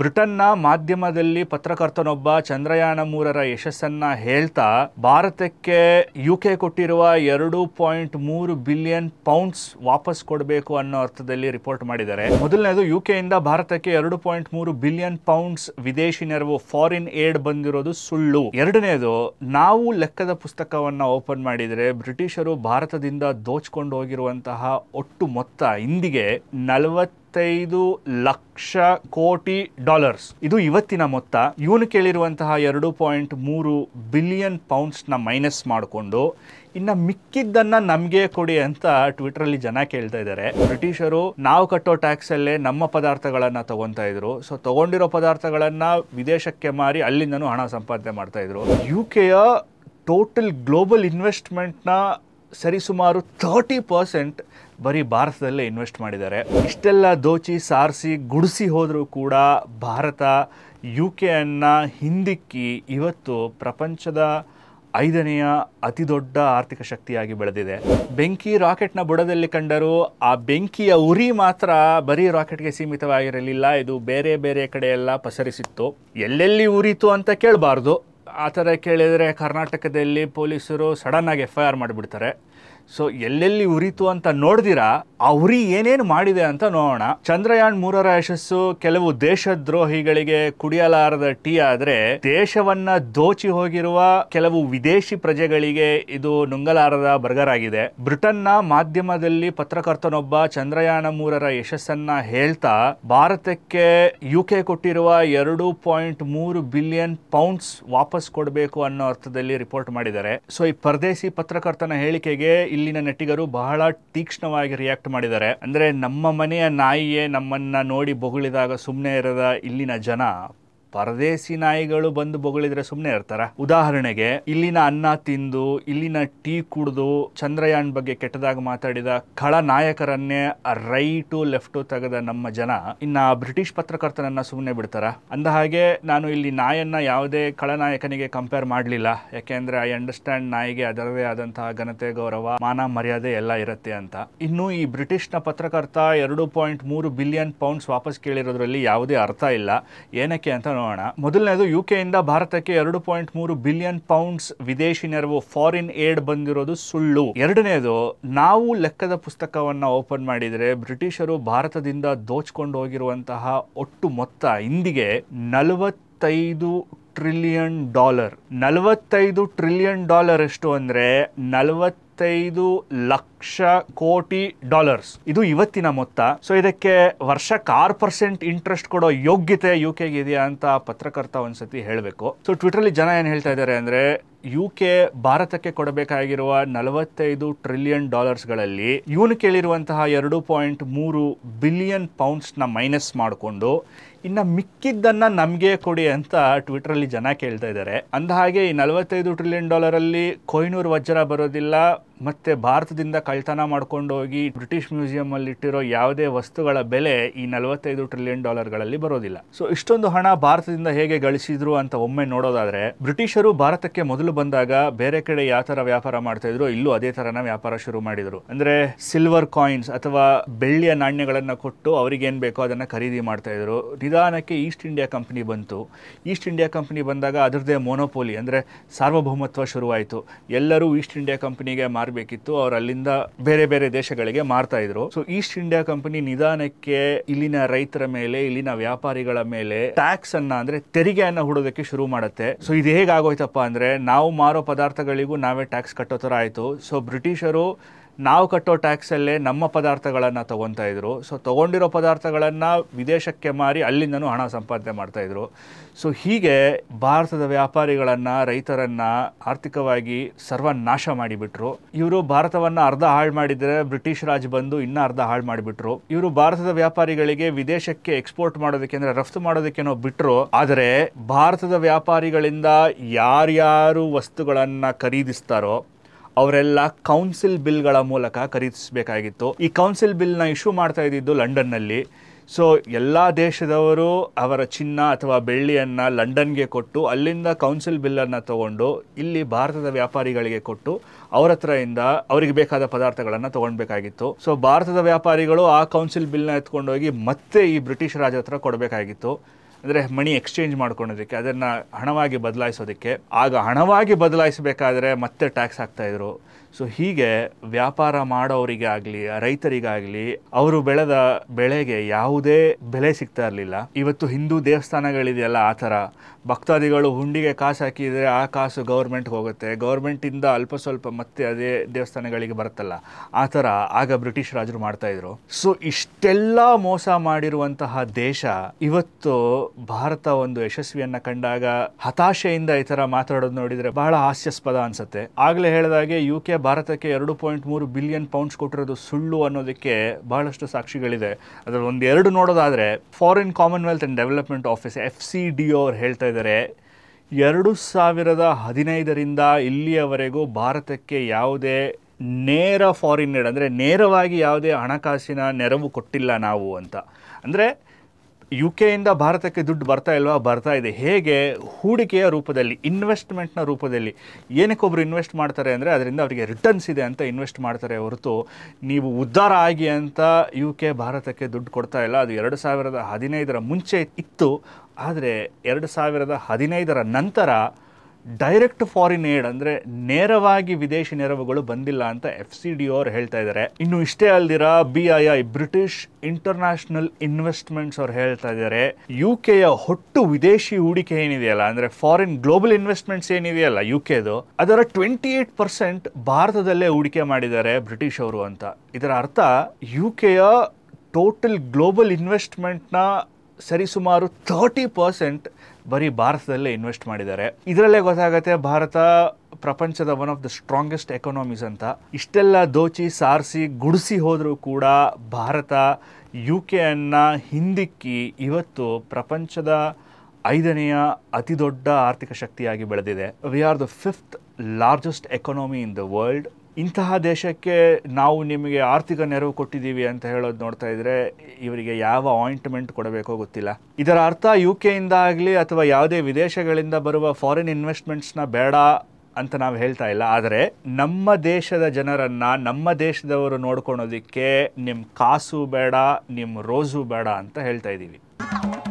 ಬ್ರಿಟನ್ನ ಮಾಧ್ಯಮದಲ್ಲಿ ಪತ್ರಕರ್ತನೊಬ್ಬ ಚಂದ್ರಯಾನ ಮೂರರ ಯಶಸ್ಸನ್ನ ಹೇಳ್ತಾ ಭಾರತಕ್ಕೆ ಯು ಕೆ ಕೊಟ್ಟಿರುವ ಎರಡು ಪಾಯಿಂಟ್ ಮೂರು ಬಿಲಿಯನ್ ಪೌಂಡ್ಸ್ ವಾಪಸ್ ಕೊಡಬೇಕು ಅನ್ನೋ ಅರ್ಥದಲ್ಲಿ ರಿಪೋರ್ಟ್ ಮಾಡಿದ್ದಾರೆ ಮೊದಲನೇದು ಯು ಇಂದ ಭಾರತಕ್ಕೆ ಎರಡು ಪಾಯಿಂಟ್ ಮೂರು ಬಿಲಿಯನ್ ಪೌಂಡ್ಸ್ ವಿದೇಶಿ ನೆರವು ಫಾರಿನ್ ಏಡ್ ಬಂದಿರೋದು ಸುಳ್ಳು ಎರಡನೇದು ನಾವು ಲೆಕ್ಕದ ಪುಸ್ತಕವನ್ನ ಓಪನ್ ಮಾಡಿದರೆ ಬ್ರಿಟಿಷರು ಭಾರತದಿಂದ ದೋಚ್ಕೊಂಡು ಹೋಗಿರುವಂತಹ ಒಟ್ಟು ಮೊತ್ತ ಇಂದಿಗೆ ನಲವತ್ತು ಇಪ್ಪತ್ತೈದು ಲಕ್ಷ ಕೋಟಿ ಡಾಲರ್ಸ್ ಇದು ಇವತ್ತಿನ ಮೊತ್ತ ಇವನು ಕೇಳಿರುವಂತಹ ಎರಡು ಪಾಯಿಂಟ್ ಮೂರು ಬಿಲಿಯನ್ ಪೌಂಡ್ಸ್ನ ಮೈನಸ್ ಮಾಡಿಕೊಂಡು ಇನ್ನು ಮಿಕ್ಕಿದ್ದನ್ನು ನಮಗೆ ಕೊಡಿ ಅಂತ ಅಲ್ಲಿ ಜನ ಕೇಳ್ತಾ ಇದ್ದಾರೆ ಬ್ರಿಟಿಷರು ನಾವು ಕಟ್ಟೋ ಟ್ಯಾಕ್ಸಲ್ಲೇ ನಮ್ಮ ಪದಾರ್ಥಗಳನ್ನು ತಗೊಂತಾ ಇದ್ರು ಸೊ ತಗೊಂಡಿರೋ ಪದಾರ್ಥಗಳನ್ನು ವಿದೇಶಕ್ಕೆ ಮಾರಿ ಅಲ್ಲಿಂದನೂ ಹಣ ಸಂಪಾದನೆ ಮಾಡ್ತಾ ಇದ್ರು ಯು ಕೆಯ ಟೋಟಲ್ ಗ್ಲೋಬಲ್ ಇನ್ವೆಸ್ಟ್ಮೆಂಟ್ನ ಸರಿಸುಮಾರು ಥರ್ಟಿ ಪರ್ಸೆಂಟ್ ಬರೀ ಭಾರತದಲ್ಲೇ ಇನ್ವೆಸ್ಟ್ ಮಾಡಿದ್ದಾರೆ ಇಷ್ಟೆಲ್ಲ ದೋಚಿ ಸಾರಿಸಿ ಗುಡಿಸಿ ಹೋದರೂ ಕೂಡ ಭಾರತ ಯು ಅನ್ನು ಹಿಂದಿಕ್ಕಿ ಇವತ್ತು ಪ್ರಪಂಚದ ಐದನೆಯ ಅತಿ ದೊಡ್ಡ ಆರ್ಥಿಕ ಶಕ್ತಿಯಾಗಿ ಬೆಳೆದಿದೆ ಬೆಂಕಿ ರಾಕೆಟ್ನ ಬುಡದಲ್ಲಿ ಕಂಡರೂ ಆ ಬೆಂಕಿಯ ಉರಿ ಮಾತ್ರ ಬರೀ ರಾಕೆಟ್ಗೆ ಸೀಮಿತವಾಗಿರಲಿಲ್ಲ ಇದು ಬೇರೆ ಬೇರೆ ಕಡೆಯೆಲ್ಲ ಪಸರಿಸಿತ್ತು ಎಲ್ಲೆಲ್ಲಿ ಉರಿತು ಅಂತ ಕೇಳಬಾರ್ದು ಆ ಥರ ಕೇಳಿದರೆ ಕರ್ನಾಟಕದಲ್ಲಿ ಪೊಲೀಸರು ಸಡನ್ನಾಗಿ ಎಫ್ ಐ ಆರ್ ಮಾಡಿಬಿಡ್ತಾರೆ ಸೊ ಎಲ್ಲೆಲ್ಲಿ ಉರಿತು ಅಂತ ನೋಡಿದಿರಾ ಆ ಉರಿ ಏನೇನು ಮಾಡಿದೆ ಅಂತ ನೋಡೋಣ ಚಂದ್ರಯಾನ್ ಮೂರರ ಯಶಸ್ಸು ಕೆಲವು ದೇಶದ್ರೋಹಿಗಳಿಗೆ ಕುಡಿಯಲಾರದ ಟೀ ಆದರೆ ದೇಶವನ್ನ ದೋಚಿ ಹೋಗಿರುವ ಕೆಲವು ವಿದೇಶಿ ಪ್ರಜೆಗಳಿಗೆ ಇದು ನುಂಗಲಾರದ ಬರ್ಗರ್ ಆಗಿದೆ ಬ್ರಿಟನ್ನ ಮಾಧ್ಯಮದಲ್ಲಿ ಪತ್ರಕರ್ತನೊಬ್ಬ ಚಂದ್ರಯಾನ ಮೂರರ ಯಶಸ್ಸನ್ನ ಹೇಳ್ತಾ ಭಾರತಕ್ಕೆ ಯು ಕೆ ಕೊಟ್ಟಿರುವ ಎರಡು ಪಾಯಿಂಟ್ ಮೂರು ಬಿಲಿಯನ್ ಪೌಂಡ್ಸ್ ವಾಪಸ್ ಕೊಡಬೇಕು ಅನ್ನೋ ಅರ್ಥದಲ್ಲಿ ರಿಪೋರ್ಟ್ ಮಾಡಿದ್ದಾರೆ ಸೊ ಈ ಪರದೇಶಿ ಪತ್ರಕರ್ತನ ಹೇಳಿಕೆಗೆ ಇಲ್ಲಿನ ನಟಿಗರು ಬಹಳ ತೀಕ್ಷ್ಣವಾಗಿ ರಿಯಾಕ್ಟ್ ಮಾಡಿದ್ದಾರೆ ಅಂದರೆ ನಮ್ಮ ಮನೆಯ ನಾಯಿಯೇ ನಮ್ಮನ್ನು ನೋಡಿ ಬೊಗಳಿದಾಗ ಸುಮ್ಮನೆ ಇರದ ಇಲ್ಲಿನ ಜನ ಪರದೇಸಿ ನಾಯಿಗಳು ಬಂದು ಬೊಗಳಿದ್ರೆ ಸುಮ್ಮನೆ ಇರ್ತಾರ ಉದಾಹರಣೆಗೆ ಇಲ್ಲಿನ ಅನ್ನ ತಿಂದು ಇಲ್ಲಿನ ಟೀ ಕುಡಿದು ಚಂದ್ರಯಾನ್ ಬಗ್ಗೆ ಕೆಟ್ಟದಾಗ ಮಾತಾಡಿದ ಕಳ ನಾಯಕರನ್ನೇ ರೈಟು ಲೆಫ್ಟು ತೆಗೆದ ನಮ್ಮ ಜನ ಇನ್ನ ಬ್ರಿಟಿಷ್ ಪತ್ರಕರ್ತನನ್ನ ಸುಮ್ಮನೆ ಬಿಡ್ತಾರ ಅಂದ ಹಾಗೆ ನಾನು ಇಲ್ಲಿ ನಾಯನ್ನ ಯಾವುದೇ ನಾಯಕನಿಗೆ ಕಂಪೇರ್ ಮಾಡಲಿಲ್ಲ ಯಾಕೆಂದ್ರೆ ಐ ಅಂಡರ್ಸ್ಟ್ಯಾಂಡ್ ನಾಯಿಗೆ ಅದರದೇ ಆದಂತಹ ಘನತೆ ಗೌರವ ಮಾನ ಮರ್ಯಾದೆ ಎಲ್ಲ ಇರುತ್ತೆ ಅಂತ ಇನ್ನು ಈ ಬ್ರಿಟಿಷ್ನ ಪತ್ರಕರ್ತ ಎರಡು ಪಾಯಿಂಟ್ ಮೂರು ಬಿಲಿಯನ್ ಪೌಂಡ್ಸ್ ವಾಪಸ್ ಕೇಳಿರೋದ್ರಲ್ಲಿ ಯಾವುದೇ ಅರ್ಥ ಇಲ್ಲ ಏನಕ್ಕೆ ಅಂತ ನೋಡೋಣ ಮೊದಲನೇದು ಯು ಕೆಯಿಂದ ಭಾರತಕ್ಕೆ ಎರಡು ಪಾಯಿಂಟ್ ಮೂರು ಬಿಲಿಯನ್ ಪೌಂಡ್ಸ್ ವಿದೇಶಿ ನೆರವು ಫಾರಿನ್ ಏಡ್ ಬಂದಿರೋದು ಸುಳ್ಳು ಎರಡನೇದು ನಾವು ಲೆಕ್ಕದ ಪುಸ್ತಕವನ್ನ ಓಪನ್ ಮಾಡಿದರೆ ಬ್ರಿಟಿಷರು ಭಾರತದಿಂದ ದೋಚ್ಕೊಂಡು ಹೋಗಿರುವಂತಹ ಒಟ್ಟು ಮೊತ್ತ ಇಂದಿಗೆ ನಲವತ್ತೈದು ಟ್ರಿಲಿಯನ್ ಡಾಲರ್ ನಲವತ್ತೈದು ಟ್ರಿಲಿಯನ್ ಡಾಲರ್ ಎಷ್ಟು ಅಂದರೆ ನಲವತ್ತೈದು ಲಕ್ಷ ಲಕ್ಷ ಕೋಟಿ ಡಾಲರ್ಸ್ ಇದು ಇವತ್ತಿನ ಮೊತ್ತ ಸೊ ಇದಕ್ಕೆ ವರ್ಷಕ್ಕೆ ಆರು ಪರ್ಸೆಂಟ್ ಇಂಟ್ರೆಸ್ಟ್ ಕೊಡೋ ಯೋಗ್ಯತೆ ಯು ಕೆಗೆ ಇದೆಯಾ ಅಂತ ಪತ್ರಕರ್ತ ಒಂದ್ಸತಿ ಹೇಳಬೇಕು ಸೊ ಟ್ವಿಟರ್ ಜನ ಏನು ಹೇಳ್ತಾ ಇದ್ದಾರೆ ಅಂದ್ರೆ ಯು ಕೆ ಭಾರತಕ್ಕೆ ಕೊಡಬೇಕಾಗಿರುವ ನಲವತ್ತೈದು ಟ್ರಿಲಿಯನ್ ಡಾಲರ್ಸ್ಗಳಲ್ಲಿ ಇವನು ಕೇಳಿರುವಂತಹ ಎರಡು ಪಾಯಿಂಟ್ ಮೂರು ಬಿಲಿಯನ್ ಪೌಂಡ್ಸ್ನ ಮೈನಸ್ ಮಾಡಿಕೊಂಡು ಇನ್ನು ಮಿಕ್ಕಿದ್ದನ್ನು ನಮಗೆ ಕೊಡಿ ಅಂತ ಟ್ವಿಟ್ರಲ್ಲಿ ಜನ ಕೇಳ್ತಾ ಇದ್ದಾರೆ ಹಾಗೆ ಈ ನಲವತ್ತೈದು ಟ್ರಿಲಿಯನ್ ಡಾಲರಲ್ಲಿ ಕೊಯ್ನೂರು ವಜ್ರ ಬರೋದಿಲ್ಲ ಮತ್ತು ಭಾರತದಿಂದ ಕಳ್ತನ ಹೋಗಿ ಬ್ರಿಟಿಷ್ ಅಲ್ಲಿ ಇಟ್ಟಿರೋ ಯಾವುದೇ ವಸ್ತುಗಳ ಬೆಲೆ ಈ ನಲವತ್ತೈದು ಟ್ರಿಲಿಯನ್ ಡಾಲರ್ಗಳಲ್ಲಿ ಬರೋದಿಲ್ಲ ಸೊ ಇಷ್ಟೊಂದು ಹಣ ಭಾರತದಿಂದ ಹೇಗೆ ಗಳಿಸಿದ್ರು ಅಂತ ಒಮ್ಮೆ ನೋಡೋದಾದರೆ ಬ್ರಿಟಿಷರು ಭಾರತಕ್ಕೆ ಮೊದಲು ಬಂದಾಗ ಬೇರೆ ಕಡೆ ಯಾವ ಥರ ವ್ಯಾಪಾರ ಮಾಡ್ತಾ ಇದ್ರು ಇಲ್ಲೂ ಅದೇ ಥರನ ವ್ಯಾಪಾರ ಶುರು ಮಾಡಿದರು ಅಂದರೆ ಸಿಲ್ವರ್ ಕಾಯಿನ್ಸ್ ಅಥವಾ ಬೆಳ್ಳಿಯ ನಾಣ್ಯಗಳನ್ನು ಕೊಟ್ಟು ಅವರಿಗೇನು ಬೇಕೋ ಅದನ್ನು ಖರೀದಿ ಮಾಡ್ತಾ ಇದ್ರು ನಿಧಾನಕ್ಕೆ ಈಸ್ಟ್ ಇಂಡಿಯಾ ಕಂಪನಿ ಬಂತು ಈಸ್ಟ್ ಇಂಡಿಯಾ ಕಂಪನಿ ಬಂದಾಗ ಅದರದ್ದೇ ಮೋನೋಪೋಲಿ ಅಂದರೆ ಸಾರ್ವಭೌಮತ್ವ ಶುರುವಾಯಿತು ಎಲ್ಲರೂ ಈಸ್ಟ್ ಇಂಡಿಯಾ ಕಂಪನಿಗೆ ಮಾರಬೇಕಿತ್ತು ಅವ್ರು ಅಲ್ಲಿಂದ ಬೇರೆ ಬೇರೆ ದೇಶಗಳಿಗೆ ಮಾರ್ತಾ ಇದ್ರು ಸೊ ಈಸ್ಟ್ ಇಂಡಿಯಾ ಕಂಪನಿ ನಿಧಾನಕ್ಕೆ ಇಲ್ಲಿನ ರೈತರ ಮೇಲೆ ಇಲ್ಲಿನ ವ್ಯಾಪಾರಿಗಳ ಮೇಲೆ ಟ್ಯಾಕ್ಸ್ ಅನ್ನ ಅಂದ್ರೆ ತೆರಿಗೆಯನ್ನ ಹುಡೋದಕ್ಕೆ ಶುರು ಮಾಡುತ್ತೆ ಸೊ ಇದು ಹೇಗಾಗೋಯ್ತಪ್ಪ ಅಂದ್ರೆ ನಾವು ಮಾರೋ ಪದಾರ್ಥಗಳಿಗೂ ನಾವೇ ಟ್ಯಾಕ್ಸ್ ಕಟ್ಟೋ ತರ ಆಯ್ತು ಸೊ ಬ್ರಿಟಿಷರು ನಾವು ಕಟ್ಟೋ ಟ್ಯಾಕ್ಸಲ್ಲೇ ನಮ್ಮ ಪದಾರ್ಥಗಳನ್ನು ತೊಗೊತಾ ಇದ್ರು ಸೊ ತೊಗೊಂಡಿರೋ ಪದಾರ್ಥಗಳನ್ನು ವಿದೇಶಕ್ಕೆ ಮಾರಿ ಅಲ್ಲಿಂದನೂ ಹಣ ಸಂಪಾದನೆ ಮಾಡ್ತಾಯಿದ್ರು ಸೊ ಹೀಗೆ ಭಾರತದ ವ್ಯಾಪಾರಿಗಳನ್ನು ರೈತರನ್ನು ಆರ್ಥಿಕವಾಗಿ ಸರ್ವನಾಶ ಮಾಡಿಬಿಟ್ರು ಇವರು ಭಾರತವನ್ನು ಅರ್ಧ ಹಾಳು ಮಾಡಿದರೆ ಬ್ರಿಟಿಷ್ ರಾಜ್ ಬಂದು ಇನ್ನೂ ಅರ್ಧ ಹಾಳು ಮಾಡಿಬಿಟ್ರು ಇವರು ಭಾರತದ ವ್ಯಾಪಾರಿಗಳಿಗೆ ವಿದೇಶಕ್ಕೆ ಎಕ್ಸ್ಪೋರ್ಟ್ ಮಾಡೋದಕ್ಕೆ ಅಂದರೆ ರಫ್ತು ಮಾಡೋದಕ್ಕೇನೋ ಬಿಟ್ಟರು ಆದರೆ ಭಾರತದ ವ್ಯಾಪಾರಿಗಳಿಂದ ಯಾರ್ಯಾರು ವಸ್ತುಗಳನ್ನು ಖರೀದಿಸ್ತಾರೋ ಅವರೆಲ್ಲ ಕೌನ್ಸಿಲ್ ಬಿಲ್ಗಳ ಮೂಲಕ ಖರೀದಿಸಬೇಕಾಗಿತ್ತು ಈ ಕೌನ್ಸಿಲ್ ಬಿಲ್ನ ಇಶ್ಯೂ ಮಾಡ್ತಾ ಇದ್ದಿದ್ದು ಲಂಡನ್ನಲ್ಲಿ ಸೊ ಎಲ್ಲ ದೇಶದವರು ಅವರ ಚಿನ್ನ ಅಥವಾ ಬೆಳ್ಳಿಯನ್ನು ಲಂಡನ್ಗೆ ಕೊಟ್ಟು ಅಲ್ಲಿಂದ ಕೌನ್ಸಿಲ್ ಬಿಲ್ಲನ್ನು ತಗೊಂಡು ಇಲ್ಲಿ ಭಾರತದ ವ್ಯಾಪಾರಿಗಳಿಗೆ ಕೊಟ್ಟು ಅವರ ಇಂದ ಅವರಿಗೆ ಬೇಕಾದ ಪದಾರ್ಥಗಳನ್ನು ತೊಗೊಳ್ಬೇಕಾಗಿತ್ತು ಸೊ ಭಾರತದ ವ್ಯಾಪಾರಿಗಳು ಆ ಕೌನ್ಸಿಲ್ ಬಿಲ್ನ ಎತ್ಕೊಂಡೋಗಿ ಮತ್ತೆ ಈ ಬ್ರಿಟಿಷ್ ರಾಜ ಹತ್ರ ಕೊಡಬೇಕಾಗಿತ್ತು ಅಂದರೆ ಮಣಿ ಎಕ್ಸ್ಚೇಂಜ್ ಮಾಡ್ಕೊಳ್ಳೋದಕ್ಕೆ ಅದನ್ನು ಹಣವಾಗಿ ಬದಲಾಯಿಸೋದಕ್ಕೆ ಆಗ ಹಣವಾಗಿ ಬದಲಾಯಿಸಬೇಕಾದ್ರೆ ಮತ್ತೆ ಟ್ಯಾಕ್ಸ್ ಹಾಕ್ತಾಯಿದ್ರು ಸೊ ಹೀಗೆ ವ್ಯಾಪಾರ ಮಾಡೋರಿಗೆ ಆಗಲಿ ರೈತರಿಗಾಗಲಿ ಅವರು ಬೆಳೆದ ಬೆಳೆಗೆ ಯಾವುದೇ ಬೆಲೆ ಸಿಗ್ತಾ ಇರಲಿಲ್ಲ ಇವತ್ತು ಹಿಂದೂ ದೇವಸ್ಥಾನಗಳಿದೆಯಲ್ಲ ಆ ಥರ ಭಕ್ತಾದಿಗಳು ಹುಂಡಿಗೆ ಕಾಸು ಹಾಕಿದರೆ ಆ ಕಾಸು ಗೌರ್ಮೆಂಟ್ ಹೋಗುತ್ತೆ ಗೌರ್ಮೆಂಟಿಂದ ಅಲ್ಪ ಸ್ವಲ್ಪ ಮತ್ತೆ ಅದೇ ದೇವಸ್ಥಾನಗಳಿಗೆ ಬರುತ್ತಲ್ಲ ಆ ಥರ ಆಗ ಬ್ರಿಟಿಷ್ ರಾಜರು ಮಾಡ್ತಾ ಇದ್ರು ಸೊ ಇಷ್ಟೆಲ್ಲ ಮೋಸ ಮಾಡಿರುವಂತಹ ದೇಶ ಇವತ್ತು ಭಾರತ ಒಂದು ಯಶಸ್ವಿಯನ್ನು ಕಂಡಾಗ ಹತಾಶೆಯಿಂದ ಈ ಥರ ಮಾತಾಡೋದು ನೋಡಿದರೆ ಬಹಳ ಹಾಸ್ಯಾಸ್ಪದ ಅನ್ಸುತ್ತೆ ಆಗಲೇ ಹೇಳಿದಾಗೆ ಯು ಕೆ ಭಾರತಕ್ಕೆ ಎರಡು ಪಾಯಿಂಟ್ ಮೂರು ಬಿಲಿಯನ್ ಪೌಂಡ್ಸ್ ಕೊಟ್ಟಿರೋದು ಸುಳ್ಳು ಅನ್ನೋದಕ್ಕೆ ಬಹಳಷ್ಟು ಸಾಕ್ಷಿಗಳಿದೆ ಅದರಲ್ಲಿ ಒಂದು ಎರಡು ನೋಡೋದಾದರೆ Foreign Commonwealth and Development Office F C D O ಅವ್ರು ಹೇಳ್ತಾ ಇದ್ದಾರೆ ಎರಡು ಸಾವಿರದ ಹದಿನೈದರಿಂದ ಇಲ್ಲಿಯವರೆಗೂ ಭಾರತಕ್ಕೆ ಯಾವುದೇ ನೇರ ಫಾರಿನ್ ಏಡ್ ಅಂದರೆ ನೇರವಾಗಿ ಯಾವುದೇ ಹಣಕಾಸಿನ ನೆರವು ಕೊಟ್ಟಿಲ್ಲ ನಾವು ಅಂತ ಅಂದರೆ ಯು ಇಂದ ಭಾರತಕ್ಕೆ ದುಡ್ಡು ಬರ್ತಾ ಇಲ್ವಾ ಬರ್ತಾ ಇದೆ ಹೇಗೆ ಹೂಡಿಕೆಯ ರೂಪದಲ್ಲಿ ಇನ್ವೆಸ್ಟ್ಮೆಂಟ್ನ ರೂಪದಲ್ಲಿ ಏನಕ್ಕೆ ಒಬ್ರು ಇನ್ವೆಸ್ಟ್ ಮಾಡ್ತಾರೆ ಅಂದರೆ ಅದರಿಂದ ಅವರಿಗೆ ರಿಟರ್ನ್ಸ್ ಇದೆ ಅಂತ ಇನ್ವೆಸ್ಟ್ ಮಾಡ್ತಾರೆ ಹೊರತು ನೀವು ಉದ್ಧಾರ ಆಗಿ ಅಂತ ಯು ಕೆ ಭಾರತಕ್ಕೆ ದುಡ್ಡು ಕೊಡ್ತಾ ಇಲ್ಲ ಅದು ಎರಡು ಸಾವಿರದ ಹದಿನೈದರ ಮುಂಚೆ ಇತ್ತು ಆದರೆ ಎರಡು ಸಾವಿರದ ಹದಿನೈದರ ನಂತರ ಡೈರೆಕ್ಟ್ ಫಾರಿನ್ ಏಡ್ ಅಂದರೆ ನೇರವಾಗಿ ವಿದೇಶಿ ನೆರವುಗಳು ಬಂದಿಲ್ಲ ಅಂತ ಎಫ್ ಸಿ ಡಿ ಅವ್ರು ಹೇಳ್ತಾ ಇದ್ದಾರೆ ಇನ್ನು ಇಷ್ಟೇ ಅಲ್ದಿರ B I I British International Investments ಅವ್ರು ಹೇಳ್ತಾ ಇದ್ದಾರೆ ಯು ಕೆಯ ಒಟ್ಟು ವಿದೇಶಿ ಹೂಡಿಕೆ ಏನಿದೆಯಲ್ಲ ಅಂದರೆ ಫಾರಿನ್ ಗ್ಲೋಬಲ್ ಇನ್ವೆಸ್ಟ್ಮೆಂಟ್ಸ್ ಏನಿದೆಯಲ್ಲ ಯು ಕೆದು ಅದರ ಟ್ವೆಂಟಿ ಏಟ್ ಪರ್ಸೆಂಟ್ ಭಾರತದಲ್ಲೇ ಹೂಡಿಕೆ ಮಾಡಿದ್ದಾರೆ ಬ್ರಿಟಿಷ್ ಅವರು ಅಂತ ಇದರ ಅರ್ಥ ಯು ಕೆಯ ಟೋಟಲ್ ಗ್ಲೋಬಲ್ ಇನ್ವೆಸ್ಟ್ಮೆಂಟ್ನ ಸರಿಸುಮಾರು ಥರ್ಟಿ ಪರ್ಸೆಂಟ್ ಬರೀ ಭಾರತದಲ್ಲೇ ಇನ್ವೆಸ್ಟ್ ಮಾಡಿದ್ದಾರೆ ಇದರಲ್ಲೇ ಗೊತ್ತಾಗುತ್ತೆ ಭಾರತ ಪ್ರಪಂಚದ one of the strongest economies ಅಂತ ಇಷ್ಟೆಲ್ಲ ದೋಚಿ ಸಾರಿಸಿ ಗುಡಿಸಿ ಹೋದರೂ ಕೂಡ ಭಾರತ ಯು ಕೆಯನ್ನು ಹಿಂದಿಕ್ಕಿ ಇವತ್ತು ಪ್ರಪಂಚದ ಐದನೆಯ ಅತಿದೊಡ್ಡ ಆರ್ಥಿಕ ಶಕ್ತಿಯಾಗಿ ಬೆಳೆದಿದೆ we are the fifth largest economy in the world ಇಂತಹ ದೇಶಕ್ಕೆ ನಾವು ನಿಮಗೆ ಆರ್ಥಿಕ ನೆರವು ಕೊಟ್ಟಿದ್ದೀವಿ ಅಂತ ಹೇಳೋದು ನೋಡ್ತಾ ಇದ್ರೆ ಇವರಿಗೆ ಯಾವ ಆಯಿಂಟ್ಮೆಂಟ್ ಕೊಡಬೇಕೋ ಗೊತ್ತಿಲ್ಲ ಇದರ ಅರ್ಥ ಯು ಇಂದ ಆಗಲಿ ಅಥವಾ ಯಾವುದೇ ವಿದೇಶಗಳಿಂದ ಬರುವ ಫಾರಿನ್ ಇನ್ವೆಸ್ಟ್ಮೆಂಟ್ಸ್ನ ಬೇಡ ಅಂತ ನಾವು ಹೇಳ್ತಾ ಇಲ್ಲ ಆದರೆ ನಮ್ಮ ದೇಶದ ಜನರನ್ನ ನಮ್ಮ ದೇಶದವರು ನೋಡ್ಕೊಳೋದಿಕ್ಕೆ ನಿಮ್ಮ ಕಾಸು ಬೇಡ ನಿಮ್ಮ ರೋಸು ಬೇಡ ಅಂತ ಹೇಳ್ತಾ ಇದ್ದೀವಿ